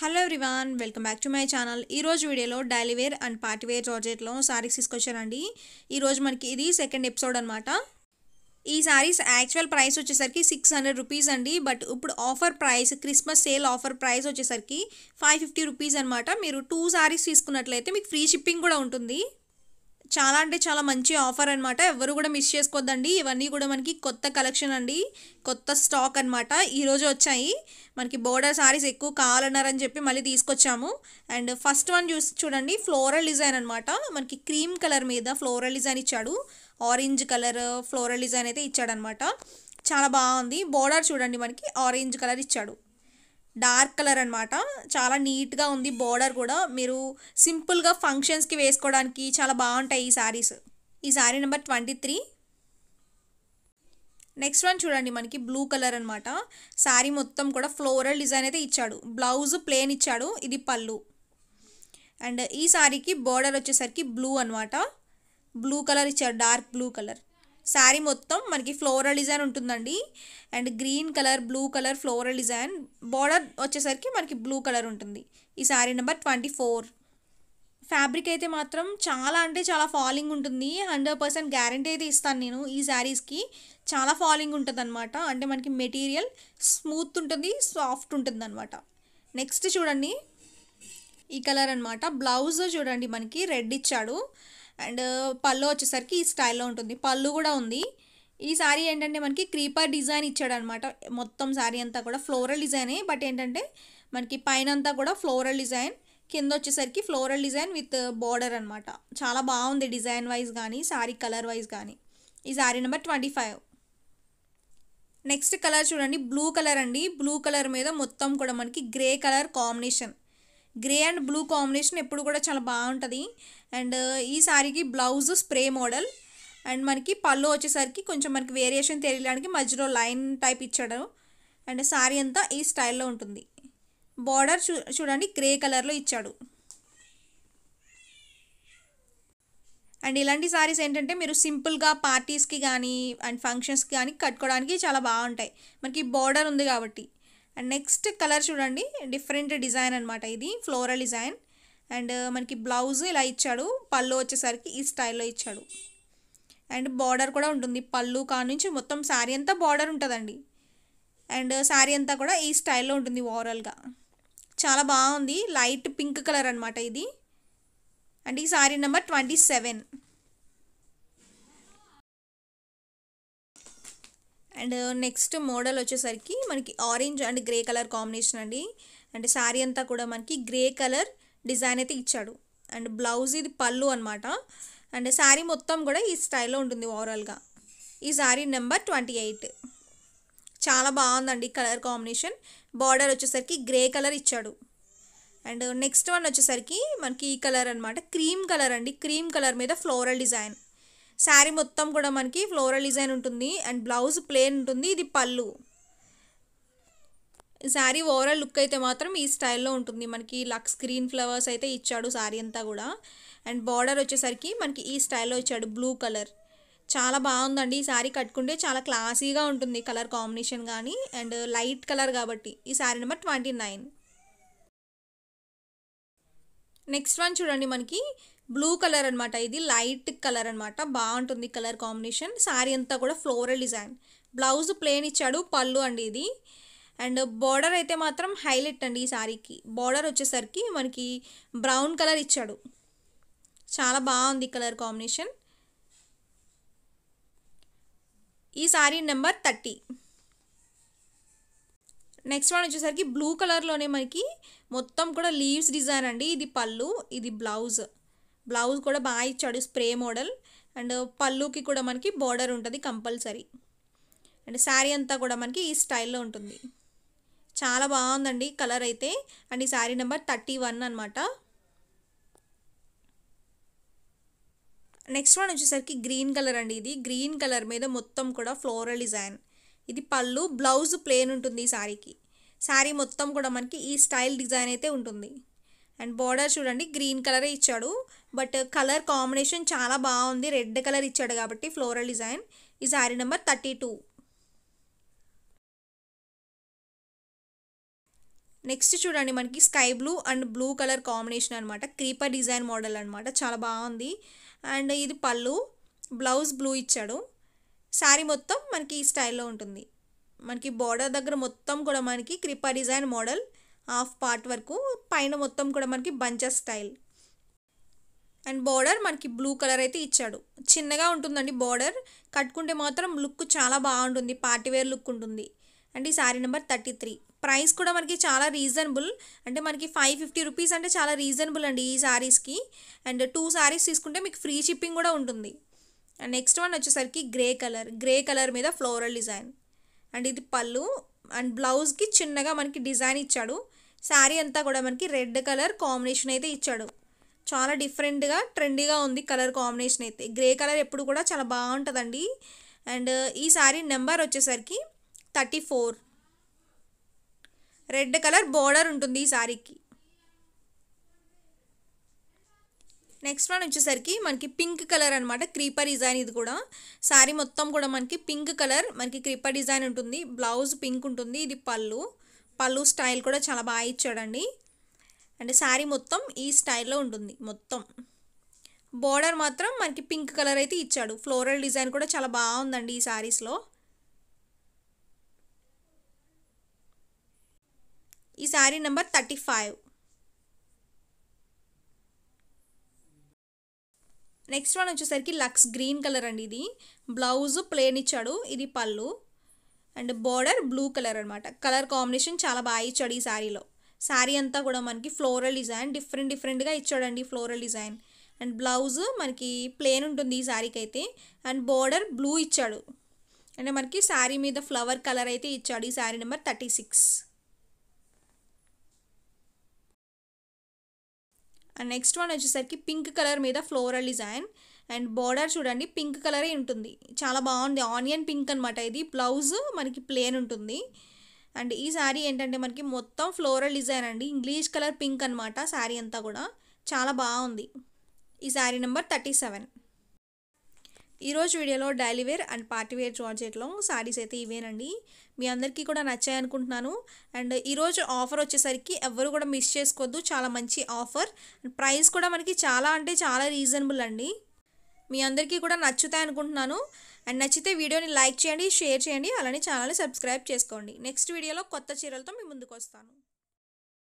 hello everyone welcome back to my channel ఈరోజు వీడియోలో daily wear and party wear జార్జెట్లో శారీస్ తీసుకొచ్చానండి ఈరోజు మనకి ఇది సెకండ్ ఎపిసోడ్ అనమాట ఈ శారీస్ యాక్చువల్ ప్రైస్ వచ్చేసరికి సిక్స్ హండ్రెడ్ రూపీస్ అండి బట్ ఇప్పుడు offer price Christmas sale offer price వచ్చేసరికి ఫైవ్ ఫిఫ్టీ రూపీస్ అనమాట మీరు టూ శారీస్ తీసుకున్నట్లయితే మీకు ఫ్రీ షిప్పింగ్ కూడా ఉంటుంది చాలా అంటే చాలా మంచి ఆఫర్ అనమాట ఎవరు కూడా మిస్ చేసుకోవద్దండి ఇవన్నీ కూడా మనకి కొత్త కలెక్షన్ అండి కొత్త స్టాక్ అనమాట ఈరోజు వచ్చాయి మనకి బోర్డర్ సారీస్ ఎక్కువ కావాలన్నారని చెప్పి మళ్ళీ తీసుకొచ్చాము అండ్ ఫస్ట్ వన్ చూసి చూడండి ఫ్లోరల్ డిజైన్ అనమాట మనకి క్రీమ్ కలర్ మీద ఫ్లోరల్ డిజైన్ ఇచ్చాడు ఆరెంజ్ కలర్ ఫ్లోరల్ డిజైన్ అయితే ఇచ్చాడనమాట చాలా బాగుంది బోర్డర్ చూడండి మనకి ఆరెంజ్ కలర్ ఇచ్చాడు డార్క్ కలర్ అనమాట చాలా నీట్గా ఉంది బోర్డర్ కూడా మీరు సింపుల్గా ఫంక్షన్స్కి వేసుకోవడానికి చాలా బాగుంటాయి ఈ శారీస్ ఈ sari number twenty three next one చూడండి మనకి బ్లూ కలర్ అనమాట శారీ మొత్తం కూడా ఫ్లోరల్ డిజైన్ అయితే ఇచ్చాడు బ్లౌజ్ ప్లేన్ ఇచ్చాడు ఇది పళ్ళు అండ్ ఈ శారీకి బోర్డర్ వచ్చేసరికి బ్లూ అనమాట బ్లూ కలర్ ఇచ్చాడు డార్క్ బ్లూ కలర్ శారీ మొత్తం మనకి ఫ్లోరల్ డిజైన్ ఉంటుందండి and green colour blue colour floral design border వచ్చేసరికి మనకి బ్లూ కలర్ ఉంటుంది ఈ sari number twenty four fabric అయితే మాత్రం చాలా అంటే చాలా ఫాలింగ్ ఉంటుంది హండ్రెడ్ పర్సెంట్ గ్యారంటీ అయితే ఇస్తాను నేను ఈ శారీస్కి చాలా ఫాలింగ్ ఉంటుంది అనమాట అంటే మనకి మెటీరియల్ స్మూత్ ఉంటుంది సాఫ్ట్ ఉంటుంది అనమాట నెక్స్ట్ చూడండి ఈ కలర్ అనమాట బ్లౌజ్ చూడండి మనకి రెడ్ ఇచ్చాడు అండ్ పళ్ళు వచ్చేసరికి ఈ స్టైల్లో ఉంటుంది పళ్ళు కూడా ఉంది ఈ శారీ ఏంటంటే మనకి క్రీపర్ డిజైన్ ఇచ్చాడనమాట మొత్తం శారీ అంతా కూడా ఫ్లోరల్ డిజైనే బట్ ఏంటంటే మనకి పైన అంతా కూడా ఫ్లోరల్ డిజైన్ కింద వచ్చేసరికి ఫ్లోరల్ డిజైన్ విత్ బార్డర్ అనమాట చాలా బాగుంది డిజైన్ వైజ్ కానీ శారీ కలర్ వైజ్ కానీ ఈ sari number twenty five next colour చూడండి బ్లూ కలర్ అండి బ్లూ కలర్ మీద మొత్తం కూడా మనకి grey colour combination grey and blue combination ఎప్పుడు కూడా చాలా బాగుంటుంది అండ్ ఈ సారీకి బ్లౌజ్ స్ప్రే మోడల్ అండ్ మనకి పళ్ళు వచ్చేసరికి కొంచెం మనకి వేరియేషన్ తెలియడానికి మధ్యలో లైన్ టైప్ ఇచ్చాడు అండ్ సారీ అంతా ఈ స్టైల్లో ఉంటుంది బార్డర్ చూ చూడండి గ్రే కలర్లో ఇచ్చాడు అండ్ ఇలాంటి సారీస్ ఏంటంటే మీరు సింపుల్గా పార్టీస్కి కానీ అండ్ ఫంక్షన్స్కి కానీ కట్టుకోవడానికి చాలా బాగుంటాయి మనకి బార్డర్ ఉంది కాబట్టి అండ్ నెక్స్ట్ కలర్ చూడండి డిఫరెంట్ డిజైన్ అనమాట ఇది ఫ్లోరల్ డిజైన్ అండ్ మనకి బ్లౌజ్ ఇలా ఇచ్చాడు పళ్ళు వచ్చేసరికి ఈ స్టైల్లో ఇచ్చాడు అండ్ బార్డర్ కూడా ఉంటుంది పళ్ళు నుంచి మొత్తం శారీ అంతా బార్డర్ ఉంటుందండి అండ్ శారీ అంతా కూడా ఈ స్టైల్లో ఉంటుంది ఓవరాల్గా చాలా బాగుంది లైట్ పింక్ కలర్ అనమాట ఇది అండ్ ఈ sari number twenty seven and next model వచ్చేసరికి మనకి orange and grey colour combination అండి అండ్ శారీ అంతా కూడా మనకి గ్రే కలర్ డిజైన్ అయితే ఇచ్చాడు అండ్ బ్లౌజ్ ఇది పళ్ళు అనమాట అండ్ శారీ మొత్తం కూడా ఈ స్టైల్లో ఉంటుంది ఓవరాల్గా ఈ శారీ నెంబర్ ట్వంటీ ఎయిట్ చాలా బాగుందండి కలర్ కాంబినేషన్ బార్డర్ వచ్చేసరికి గ్రే కలర్ ఇచ్చాడు అండ్ నెక్స్ట్ వన్ వచ్చేసరికి మనకి ఈ కలర్ అనమాట క్రీమ్ కలర్ అండి క్రీమ్ కలర్ మీద ఫ్లోరల్ డిజైన్ శారీ మొత్తం కూడా మనకి ఫ్లోరల్ డిజైన్ ఉంటుంది అండ్ బ్లౌజ్ ప్లేన్ ఉంటుంది ఇది పళ్ళు శారీ ఓవరాల్ లుక్ అయితే మాత్రం ఈ స్టైల్లో ఉంటుంది మనకి లక్స్ గ్రీన్ ఫ్లవర్స్ అయితే ఇచ్చాడు శారీ అంతా కూడా అండ్ బార్డర్ వచ్చేసరికి మనకి ఈ స్టైల్లో ఇచ్చాడు బ్లూ కలర్ చాలా బాగుందండి ఈ శారీ కట్టుకుంటే చాలా క్లాసీగా ఉంటుంది కలర్ కాంబినేషన్ కానీ అండ్ లైట్ కలర్ కాబట్టి ఈ sari number twenty nine next one చూడండి మనకి బ్లూ కలర్ అనమాట ఇది లైట్ కలర్ అనమాట బాగుంటుంది కలర్ కాంబినేషన్ శారీ అంతా కూడా ఫ్లోరల్ డిజైన్ బ్లౌజ్ ప్లేన్ ఇచ్చాడు పళ్ళు అండి ఇది అండ్ బార్డర్ అయితే మాత్రం హైలైట్ అండి ఈ శారీకి బార్డర్ వచ్చేసరికి మనకి బ్రౌన్ కలర్ ఇచ్చాడు చాలా బాగుంది కలర్ కాంబినేషన్ ఈ sari number thirty next one వచ్చేసరికి బ్లూ కలర్లోనే మనకి మొత్తం కూడా లీవ్స్ డిజైన్ అండి ఇది పళ్ళు ఇది బ్లౌజ్ బ్లౌజ్ కూడా బాగా ఇచ్చాడు స్ప్రే మోడల్ అండ్ పళ్ళుకి కూడా మనకి బార్డర్ ఉంటుంది కంపల్సరీ అండ్ శారీ అంతా కూడా మనకి ఈ స్టైల్లో ఉంటుంది చాలా బాగుందండి కలర్ అయితే అండ్ ఈ శారీ నెంబర్ థర్టీ వన్ అనమాట నెక్స్ట్ వన్ వచ్చేసరికి గ్రీన్ కలర్ అండి ఇది గ్రీన్ కలర్ మీద మొత్తం కూడా ఫ్లోరల్ డిజైన్ ఇది పళ్ళు బ్లౌజ్ ప్లేన్ ఉంటుంది ఈ శారీకి శారీ మొత్తం కూడా మనకి ఈ స్టైల్ డిజైన్ అయితే ఉంటుంది అండ్ బార్డర్ చూడండి గ్రీన్ కలరే ఇచ్చాడు బట్ కలర్ కాంబినేషన్ చాలా బాగుంది రెడ్ కలర్ ఇచ్చాడు కాబట్టి ఫ్లోరల్ డిజైన్ ఈ sari number thirty two next చూడండి మనకి sky blue and blue colour combination అనమాట క్రీపర్ డిజైన్ మోడల్ అనమాట చాలా బాగుంది అండ్ ఇది పళ్ళు బ్లౌజ్ బ్లూ ఇచ్చాడు శారీ మొత్తం మనకి ఈ స్టైల్లో ఉంటుంది మనకి బార్డర్ దగ్గర మొత్తం కూడా మనకి creeper design model half part వరకు పైన మొత్తం కూడా మనకి బంచర్ స్టైల్ అండ్ బార్డర్ మనకి బ్లూ కలర్ అయితే ఇచ్చాడు చిన్నగా ఉంటుందండి బార్డర్ కట్టుకుంటే మాత్రం లుక్ చాలా బాగుంటుంది పార్టీవేర్ లుక్ ఉంటుంది అండ్ ఈ sari number thirty three price కూడా మనకి చాలా రీజనబుల్ అంటే మనకి ఫైవ్ ఫిఫ్టీ రూపీస్ అంటే చాలా రీజనబుల్ అండి ఈ శారీస్కి అండ్ టూ శారీస్ తీసుకుంటే మీకు ఫ్రీ షిప్పింగ్ కూడా ఉంటుంది అండ్ నెక్స్ట్ వన్ వచ్చేసరికి గ్రే కలర్ గ్రే కలర్ మీద ఫ్లోరల్ డిజైన్ అండ్ ఇది పళ్ళు అండ్ బ్లౌజ్కి చిన్నగా మనకి డిజైన్ ఇచ్చాడు శారీ అంతా కూడా మనకి రెడ్ కలర్ కాంబినేషన్ అయితే ఇచ్చాడు చాలా డిఫరెంట్గా ట్రెండీగా ఉంది కలర్ కాంబినేషన్ అయితే గ్రే కలర్ ఎప్పుడు కూడా చాలా బాగుంటుందండి అండ్ ఈ శారీ నెంబర్ వచ్చేసరికి thirty four red colour border ఉంటుంది ఈ శారీకి నెక్స్ట్ వన్ వచ్చేసరికి మనకి పింక్ కలర్ అనమాట క్రీపర్ డిజైన్ ఇది కూడా శారీ మొత్తం కూడా మనకి పింక్ కలర్ మనకి క్రీపర్ డిజైన్ ఉంటుంది బ్లౌజ్ పింక్ ఉంటుంది ఇది పళ్ళు పళ్ళు స్టైల్ కూడా చాలా బాగా ఇచ్చాడండి అంటే శారీ మొత్తం ఈ స్టైల్లో ఉంటుంది మొత్తం బోర్డర్ మాత్రం మనకి పింక్ కలర్ అయితే ఇచ్చాడు ఫ్లోరల్ డిజైన్ కూడా చాలా బాగుందండి ఈ శారీస్లో ఈ sari number thirty five next one వచ్చేసరికి లక్స్ గ్రీన్ కలర్ అండి ఇది బ్లౌజ్ ప్లేన్ ఇచ్చాడు ఇది పళ్ళు అండ్ బోర్డర్ బ్లూ కలర్ అనమాట కలర్ కాంబినేషన్ చాలా బాగా ఇచ్చాడు ఈ శారీలో శారీ అంతా కూడా మనకి ఫ్లోరల్ డిజైన్ డిఫరెంట్ డిఫరెంట్గా ఇచ్చాడండి ఫ్లోరల్ డిజైన్ అండ్ బ్లౌజ్ మనకి ప్లేన్ ఉంటుంది ఈ శారీకి అయితే అండ్ బోర్డర్ బ్లూ ఇచ్చాడు అంటే మనకి శారీ మీద ఫ్లవర్ కలర్ అయితే ఇచ్చాడు ఈ sari number thirty six and next one వచ్చేసరికి పింక్ కలర్ మీద ఫ్లోరల్ డిజైన్ అండ్ బార్డర్ చూడండి పింక్ కలరే ఉంటుంది చాలా బాగుంది ఆనియన్ పింక్ అనమాట ఇది బ్లౌజ్ మనకి ప్లేన్ ఉంటుంది అండ్ ఈ శారీ ఏంటంటే మనకి మొత్తం ఫ్లోరల్ డిజైన్ అండి ఇంగ్లీష్ కలర్ పింక్ అనమాట శారీ అంతా కూడా చాలా బాగుంది ఈ శారీ నెంబర్ థర్టీ సెవెన్ ఈరోజు వీడియోలో daily wear and party wear జార్జెట్లో శారీస్ అయితే ఇవేనండి మీ అందరికీ కూడా నచ్చాయి అనుకుంటున్నాను అండ్ ఈరోజు ఆఫర్ వచ్చేసరికి ఎవరు కూడా మిస్ చేసుకోవద్దు చాలా మంచి ఆఫర్ ప్రైస్ కూడా మనకి చాలా అంటే చాలా రీజనబుల్ అండి మీ అందరికీ కూడా నచ్చుతాయి అనుకుంటున్నాను అండ్ నచ్చితే వీడియోని లైక్ చేయండి షేర్ చేయండి అలానే ఛానల్ని సబ్స్క్రైబ్ చేసుకోండి నెక్స్ట్ వీడియోలో కొత్త చీరలతో మీ ముందుకు వస్తాను